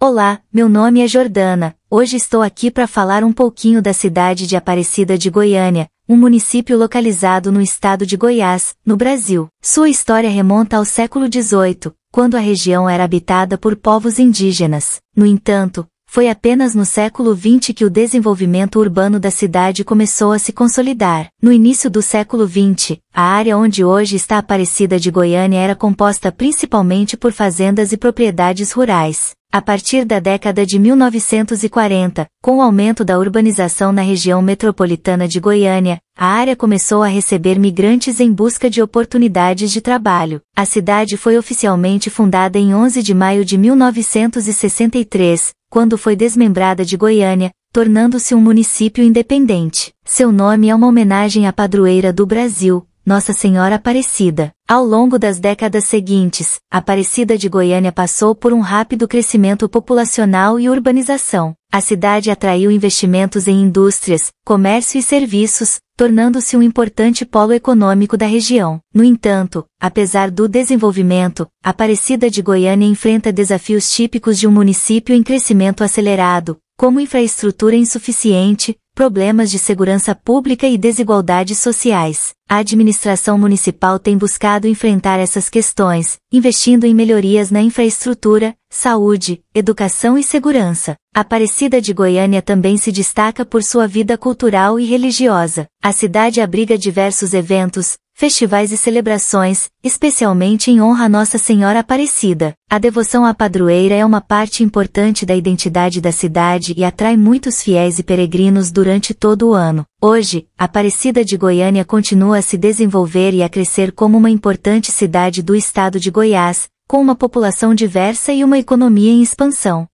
Olá, meu nome é Jordana. Hoje estou aqui para falar um pouquinho da cidade de Aparecida de Goiânia, um município localizado no estado de Goiás, no Brasil. Sua história remonta ao século XVIII, quando a região era habitada por povos indígenas. No entanto, foi apenas no século XX que o desenvolvimento urbano da cidade começou a se consolidar. No início do século XX, a área onde hoje está Aparecida de Goiânia era composta principalmente por fazendas e propriedades rurais. A partir da década de 1940, com o aumento da urbanização na região metropolitana de Goiânia, a área começou a receber migrantes em busca de oportunidades de trabalho. A cidade foi oficialmente fundada em 11 de maio de 1963, quando foi desmembrada de Goiânia, tornando-se um município independente. Seu nome é uma homenagem à padroeira do Brasil, nossa Senhora Aparecida. Ao longo das décadas seguintes, Aparecida de Goiânia passou por um rápido crescimento populacional e urbanização. A cidade atraiu investimentos em indústrias, comércio e serviços, tornando-se um importante polo econômico da região. No entanto, apesar do desenvolvimento, Aparecida de Goiânia enfrenta desafios típicos de um município em crescimento acelerado, como infraestrutura insuficiente, problemas de segurança pública e desigualdades sociais. A administração municipal tem buscado enfrentar essas questões, investindo em melhorias na infraestrutura, saúde, educação e segurança. A Aparecida de Goiânia também se destaca por sua vida cultural e religiosa. A cidade abriga diversos eventos, festivais e celebrações, especialmente em honra a Nossa Senhora Aparecida. A devoção à padroeira é uma parte importante da identidade da cidade e atrai muitos fiéis e peregrinos durante todo o ano. Hoje, Aparecida de Goiânia continua a se desenvolver e a crescer como uma importante cidade do estado de Goiás, com uma população diversa e uma economia em expansão.